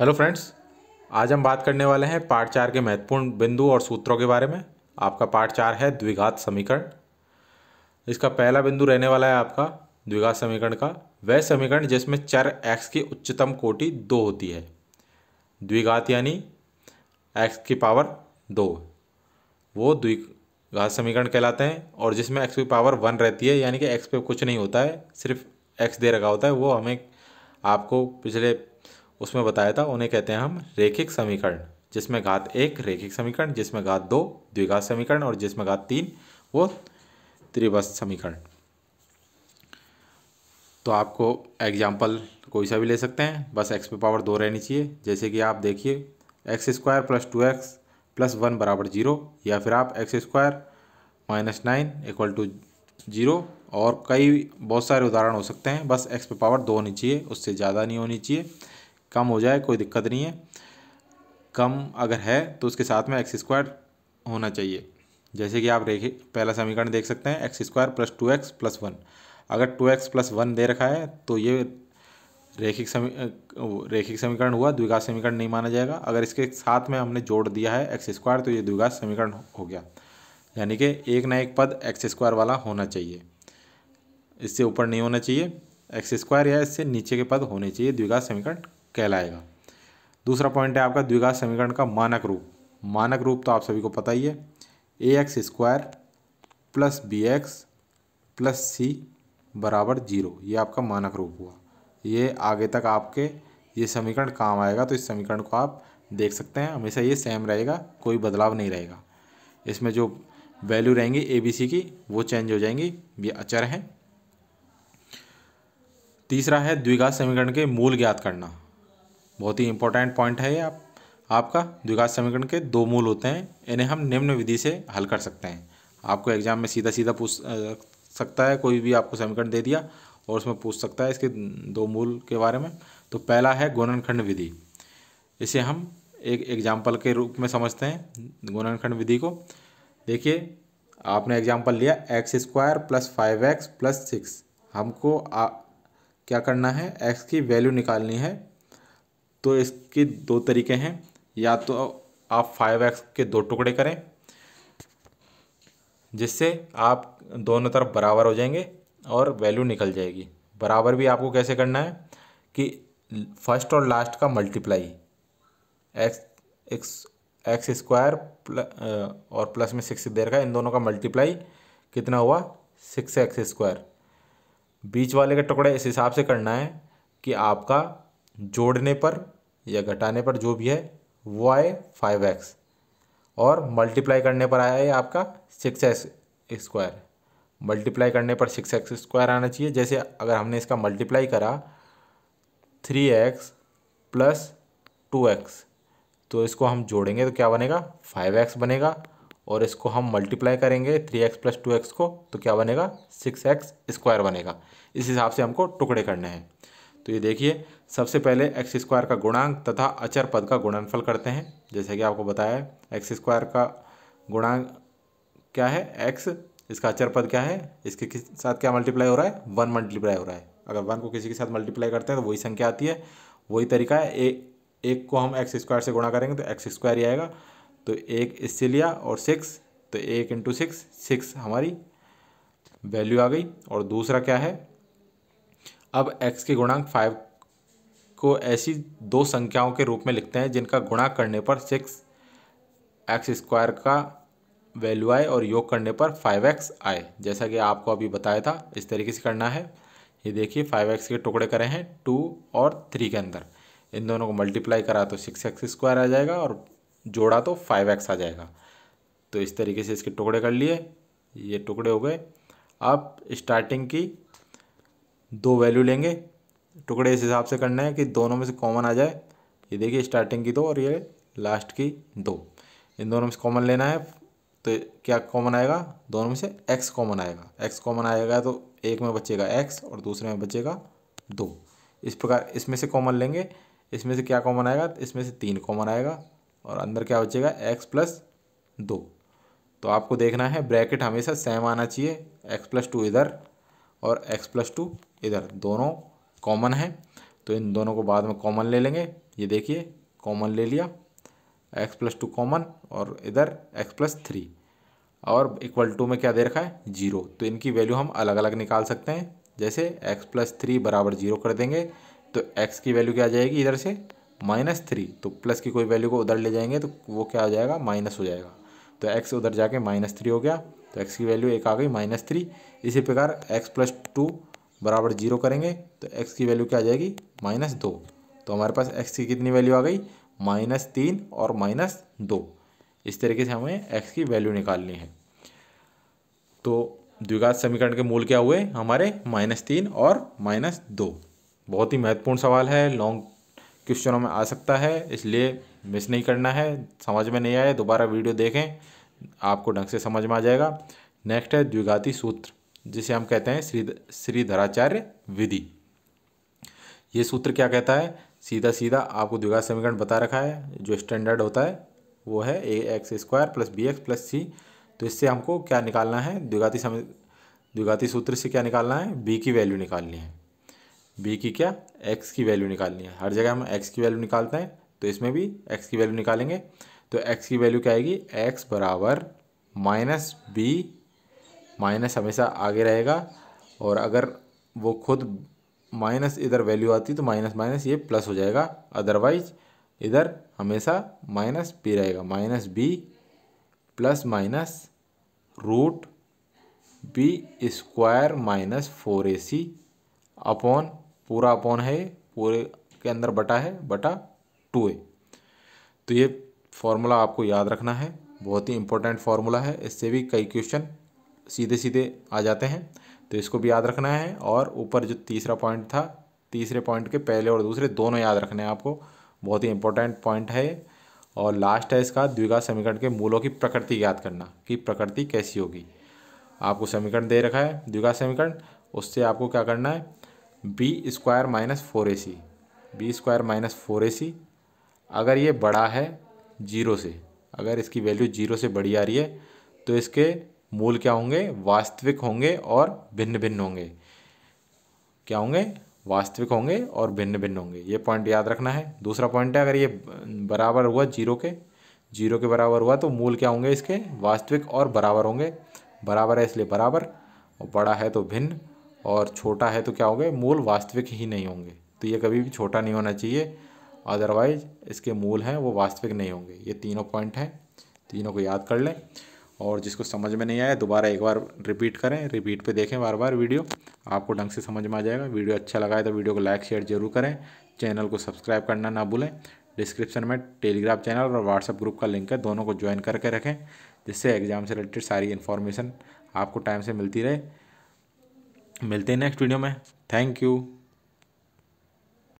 hello friends आज हम बात करने वाले हैं पार्ट चार के महत्वपूर्ण बिंदु और सूत्रों के बारे में आपका पार्ट चार है द्विघात समीकरण इसका पहला बिंदु रहने वाला है आपका द्विघात समीकरण का वह समीकरण जिसमें चर एक्स की उच्चतम कोटि दो होती है द्विघात यानी एक्स की पावर दो वो द्विघात समीकरण कहलाते हैं और जिसमें एक्स की पावर वन रहती है यानी कि एक्स पे कुछ नहीं होता है सिर्फ एक्स दे रखा होता है वो हमें आपको पिछले उसमें बताया था उन्हें कहते हैं हम रेखिक समीकरण जिसमें घात एक रेखिक समीकरण जिसमें घात दो द्विघात समीकरण और जिसमें घात तीन वो त्रिभस समीकरण तो आपको एग्जाम्पल कोई सा भी ले सकते हैं बस एक्स पे पावर दो रहनी चाहिए जैसे कि आप देखिए X square plus two x plus one बराबर जीरो या फिर आप X square minus nine equal to zero और कई बहुत सारे उदाहरण हो सकते हैं बस एक्स पे पावर दो होनी चाहिए उससे ज़्यादा नहीं होनी चाहिए कम हो जाए कोई दिक्कत नहीं है कम अगर है तो उसके साथ में एक्स स्क्वायर होना चाहिए जैसे कि आप देखिए पहला समीकरण देख सकते हैं x square plus two x plus one अगर टू एक्स प्लस वन दे रखा है तो ये रेखिक समी रेखिक समीकरण हुआ द्विघात समीकरण नहीं माना जाएगा अगर इसके साथ में हमने जोड़ दिया है एक्स स्क्वायर तो ये द्विघात समीकरण हो गया यानी कि एक ना एक पद एक्स स्क्वायर वाला होना चाहिए इससे ऊपर नहीं होना चाहिए एक्स स्क्वायर या इससे नीचे के पद होने चाहिए द्विघात समीकरण कहलाएगा दूसरा पॉइंट है आपका द्विघात समीकरण का मानक रूप मानक रूप तो आप सभी को पता ही है a x square plus b x plus c बराबर जीरो ये आपका मानक रूप हुआ ये आगे तक आपके ये समीकरण काम आएगा तो इस समीकरण को आप देख सकते हैं हमेशा ये सेम रहेगा कोई बदलाव नहीं रहेगा इसमें जो वैल्यू रहेंगी ए बी सी की वो चेंज हो जाएंगी ये अचर हैं तीसरा है द्विघात समीकरण के मूल ज्ञात करना बहुत ही इंपॉर्टेंट पॉइंट है आप आपका द्विघात समीकरण के दो मूल होते हैं इन्हें हम निम्न विधि से हल कर सकते हैं आपको एग्जाम में सीधा सीधा पूछ सकता है कोई भी आपको समीकरण दे दिया और उसमें पूछ सकता है इसके दो मूल के बारे में तो पहला है गुणनखंड विधि इसे हम एक एग्जाम्पल के रूप में समझते हैं गुणनखंड विधि को देखिए आपने एग्जाम्पल लिया x square plus five x plus six हमको आ, क्या करना है एक्स की वैल्यू निकालनी है तो इसके दो तरीके हैं या तो आप फाइव एक्स के दो टुकड़े करें जिससे आप दोनों तरफ बराबर हो जाएंगे और वैल्यू निकल जाएगी बराबर भी आपको कैसे करना है कि फर्स्ट और लास्ट का multiply x x x square और प्लस में सिक्स दे रखा है इन दोनों का मल्टीप्लाई कितना हुआ सिक्स एक्स स्क्वायर बीच वाले के टुकड़े इस हिसाब से करना है कि आपका जोड़ने पर या घटाने पर जो भी है वो आए फाइव एक्स और मल्टीप्लाई करने पर आया है आपका सिक्स एक्स स्क्वायर मल्टीप्लाई करने पर सिक्स एक्स स्क्वायर आना चाहिए जैसे अगर हमने इसका मल्टीप्लाई करा three x plus two x तो इसको हम जोड़ेंगे तो क्या बनेगा फाइव एक्स बनेगा और इसको हम मल्टीप्लाई करेंगे three x plus two x को तो क्या बनेगा सिक्स एक्स स्क्वायर बनेगा इस हिसाब से हमको टुकड़े करने हैं तो ये देखिए सबसे पहले एक्स स्क्वायर का गुणांक तथा अचर पद का गुणनफल करते हैं जैसे कि आपको बताया एक्स स्क्वायर का गुणांक क्या है एक्स इसका अचर पद क्या है इसके किस साथ क्या मल्टीप्लाई हो रहा है वन मल्टीप्लाई हो रहा है अगर वन को किसी के साथ मल्टीप्लाई करते हैं तो वही संख्या आती है वही तरीका है ए, एक को हम एक्स स्क्वायर से गुणा करेंगे तो एक्स स्क्वायर ही आएगा तो एक इससे लिया और सिक्स तो एक इंटू सिक्स सिक्स हमारी वैल्यू आ गई और दूसरा क्या है अब एक्स के गुणांक फाइव को ऐसी दो संख्याओं के रूप में लिखते हैं जिनका गुणा करने पर सिक्स एक्स स्क्वायर का वैल्यू आए और योग करने पर फाइव एक्स आए जैसा कि आपको अभी बताया था इस तरीके से करना है ये देखिए फाइव एक्स के टुकड़े करे हैं टू और थ्री के अंदर इन दोनों को मल्टीप्लाई करा तो सिक्स एक्स स्क्वायर आ जाएगा और जोड़ा तो फाइव एक्स आ जाएगा तो इस तरीके से इसके टुकड़े कर लिए ये टुकड़े हो गए अब स्टार्टिंग की दो वैल्यू लेंगे टुकड़े इस हिसाब से करना है कि दोनों में से कॉमन आ जाए ये देखिए स्टार्टिंग की दो और ये लास्ट की दो इन दोनों में से कॉमन लेना है तो क्या कॉमन आएगा दोनों में से एक्स कॉमन आएगा एक्स कॉमन आएगा तो एक में बचेगा एक्स और दूसरे में बचेगा दो इस प्रकार इसमें से कॉमन लेंगे इसमें से क्या कॉमन आएगा इसमें से तीन कॉमन आएगा और अंदर क्या बचेगा एक्स प्लस दो तो आपको देखना है ब्रैकेट हमेशा सेम आना चाहिए एक्स प्लस टू इधर और एक्स प्लस टू इधर दोनों कॉमन है तो इन दोनों को बाद में कॉमन ले लेंगे ये देखिए कॉमन ले लिया एक्स प्लस टू कॉमन और इधर एक्स प्लस थ्री और इक्वल टू में क्या दे रखा है जीरो तो इनकी वैल्यू हम अलग अलग निकाल सकते हैं जैसे एक्स प्लस थ्री बराबर जीरो कर देंगे तो एक्स की वैल्यू क्या आ जाएगी इधर से माइनस थ्री तो प्लस की कोई वैल्यू को उधर ले जाएंगे तो वो क्या आ जाएगा माइनस हो जाएगा तो एक्स उधर जाके माइनस थ्री हो गया तो एक्स की वैल्यू एक आ गई माइनस थ्री इसी प्रकार एक्स प्लस टू बराबर जीरो करेंगे तो एक्स की वैल्यू क्या आ जाएगी माइनस दो तो हमारे पास एक्स की कितनी वैल्यू आ गई माइनस तीन और माइनस दो इस तरीके से हमें एक्स की वैल्यू निकालनी है तो द्विघात समीकरण के मूल क्या हुए हमारे माइनस तीन और माइनस दो बहुत ही महत्वपूर्ण सवाल है लॉन्ग क्वेश्चनों में आ सकता है इसलिए मिस नहीं करना है समझ में नहीं आए दोबारा वीडियो देखें आपको ढंग से समझ में आ जाएगा नेक्स्ट है द्विघाती सूत्र जिसे हम कहते हैं श्री श्रीधराचार्य विधि ये सूत्र क्या कहता है सीधा सीधा आपको द्विघात समीकरण बता रखा है जो स्टैंडर्ड होता है वो है a x square plus b x plus c तो इससे हमको क्या निकालना है द्विघाती समी द्विघाती सूत्र से क्या निकालना है बी की वैल्यू निकालनी है बी की क्या एक्स की वैल्यू निकालनी है हर जगह हम एक्स की वैल्यू निकालते हैं तो इसमें भी एक्स की वैल्यू निकालेंगे तो एक्स की वैल्यू क्या आएगी एक्स बराबर माइनस बी माइनस हमेशा आगे रहेगा और अगर वो खुद माइनस इधर वैल्यू आती तो माइनस माइनस ये प्लस हो जाएगा अदरवाइज इधर हमेशा माइनस बी रहेगा minus b plus minus root b square minus four a c upon पूरा अपॉन है पूरे के अंदर बटा है बटा टू ए तो ये फॉर्मूला आपको याद रखना है बहुत ही इंपॉर्टेंट फार्मूला है इससे भी कई क्वेश्चन सीधे सीधे आ जाते हैं तो इसको भी याद रखना है और ऊपर जो तीसरा पॉइंट था तीसरे पॉइंट के पहले और दूसरे दोनों याद रखने हैं आपको बहुत ही इंपॉर्टेंट पॉइंट है और लास्ट है इसका द्विघात समीकरण के मूलों की प्रकृति याद करना कि प्रकृति कैसी होगी आपको समीकरण दे रखा है द्विघात समीकरण उससे आपको क्या करना है b square minus four a c b square minus four a c अगर ये बड़ा है जीरो से अगर इसकी वैल्यू जीरो से बढ़ी आ रही है तो इसके मूल क्या होंगे वास्तविक होंगे और भिन्न भिन्न होंगे क्या होंगे वास्तविक होंगे और भिन्न भिन्न होंगे ये पॉइंट याद रखना है दूसरा पॉइंट है अगर ये बराबर हुआ जीरो के जीरो के बराबर हुआ तो मूल क्या होंगे इसके वास्तविक और बराबर होंगे बराबर है इसलिए बराबर और बड़ा है तो भिन्न और छोटा है तो क्या होंगे मूल वास्तविक ही नहीं होंगे तो ये कभी भी छोटा नहीं होना चाहिए अदरवाइज इसके मूल हैं वो वास्तविक नहीं होंगे ये तीनों पॉइंट हैं तीनों को याद कर लें और जिसको समझ में नहीं आया दोबारा एक बार रिपीट करें रिपीट पे देखें बार बार वीडियो आपको ढंग से समझ में आ जाएगा वीडियो अच्छा लगा है तो वीडियो को लाइक शेयर जरूर करें चैनल को सब्सक्राइब करना ना भूलें डिस्क्रिप्शन में टेलीग्राम चैनल और व्हाट्सअप ग्रुप का लिंक है दोनों को ज्वाइन करके रखें जिससे एग्ज़ाम से रिलेटेड सारी इन्फॉर्मेशन आपको टाइम से मिलती रहे मिलते हैं नेक्स्ट वीडियो में थैंक यू